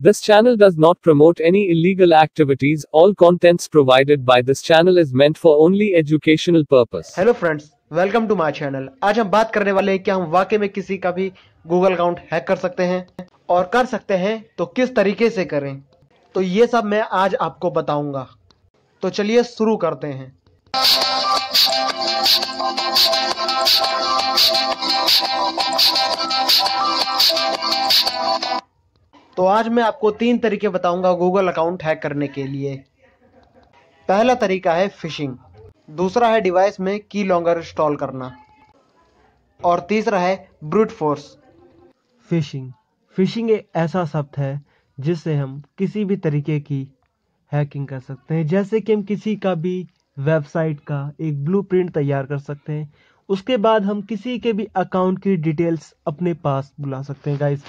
This channel does not promote any illegal activities. All contents provided by this channel is meant for only educational purpose. Hello friends, welcome to my channel. आज हम बात करने वाले हैं कि हम वाकई में किसी का भी Google अकाउंट हैक कर सकते हैं और कर सकते हैं तो किस तरीके से करें तो ये सब मैं आज आपको बताऊंगा तो चलिए शुरू करते हैं तो आज मैं आपको तीन तरीके बताऊंगा गूगल अकाउंट हैक करने के लिए पहला तरीका है फिशिंग दूसरा है डिवाइस में की लॉन्गर इंस्टॉल करना और तीसरा है ब्रूट फोर्स फिशिंग फिशिंग एक ऐसा शब्द है जिससे हम किसी भी तरीके की हैकिंग कर सकते हैं जैसे कि हम किसी का भी वेबसाइट का एक ब्लू तैयार कर सकते हैं उसके बाद हम किसी के भी अकाउंट की डिटेल्स अपने पास बुला सकते हैं गाइस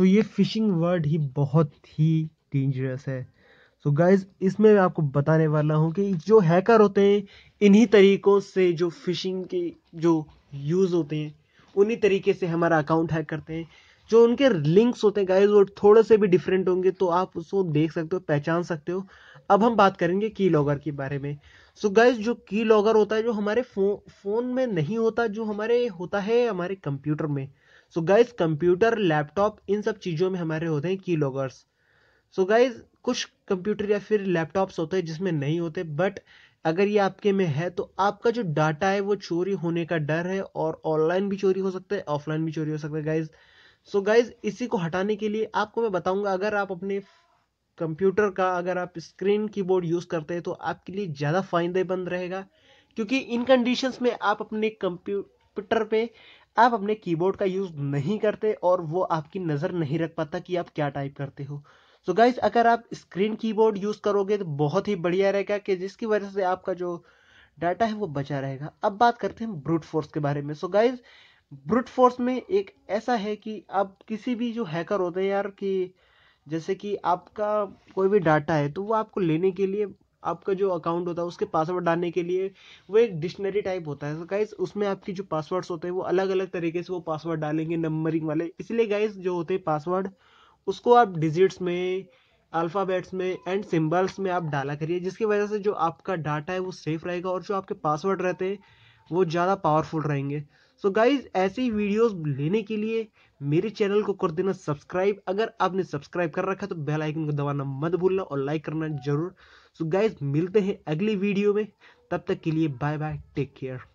तो ये फिशिंग वर्ड ही बहुत ही डेंजरस है सो so गाइज इसमें मैं आपको बताने वाला हूँ कि जो हैकर होते हैं इन्हीं तरीक़ों से जो फिशिंग के जो यूज़ होते हैं उन्हीं तरीके से हमारा अकाउंट हैक करते हैं जो उनके लिंक्स होते हैं गाइज वो थोड़े से भी डिफरेंट होंगे तो आप उसको देख सकते हो पहचान सकते हो अब हम बात करेंगे की लॉगर के बारे में सो so गाइज जो की लॉगर होता है जो हमारे फो, फोन में नहीं होता जो हमारे होता है हमारे कंप्यूटर में सो गाइज कंप्यूटर लैपटॉप इन सब चीज़ों में हमारे होते हैं की लॉगर्स सो गाइज कुछ कंप्यूटर या फिर लैपटॉप्स होते हैं जिसमें नहीं होते बट अगर ये आपके में है तो आपका जो डाटा है वो चोरी होने का डर है और ऑनलाइन भी चोरी हो सकता है ऑफलाइन भी चोरी हो सकता है गाइज सो गाइज इसी को हटाने के लिए आपको मैं बताऊंगा अगर आप अपने कंप्यूटर का अगर आप स्क्रीन कीबोर्ड यूज़ करते हैं तो आपके लिए ज़्यादा फायदेमंद रहेगा क्योंकि इन कंडीशंस में आप अपने कंप्यूटर पे आप अपने कीबोर्ड का यूज़ नहीं करते और वो आपकी नज़र नहीं रख पाता कि आप क्या टाइप करते हो सो so गाइज अगर आप स्क्रीन कीबोर्ड यूज़ करोगे तो बहुत ही बढ़िया रहेगा कि जिसकी वजह से आपका जो डाटा है वो बचा रहेगा अब बात करते हैं ब्रूट फोर्स के बारे में सो गाइज ब्रूट फोर्स में एक ऐसा है कि आप किसी भी जो हैकर होते हैं यार कि जैसे कि आपका कोई भी डाटा है तो वो आपको लेने के लिए आपका जो अकाउंट होता है उसके पासवर्ड डालने के लिए वो एक डिक्शनरी टाइप होता है तो गाइज उसमें आपकी जो पासवर्ड्स होते हैं वो अलग अलग तरीके से वो पासवर्ड डालेंगे नंबरिंग वाले इसलिए गाइज जो होते हैं पासवर्ड उसको आप डिजिट्स में अल्फ़ाबेट्स में एंड सिम्बल्स में आप डाला करिए जिसकी वजह से जो आपका डाटा है वो सेफ रहेगा और जो आपके पासवर्ड रहते हैं वो ज़्यादा पावरफुल रहेंगे सो so गाइज ऐसी वीडियोस लेने के लिए मेरे चैनल को कर देना सब्सक्राइब अगर आपने सब्सक्राइब कर रखा तो बेल आइकन को दबाना मत भूलना और लाइक करना जरूर सो so गाइज मिलते हैं अगली वीडियो में तब तक के लिए बाय बाय टेक केयर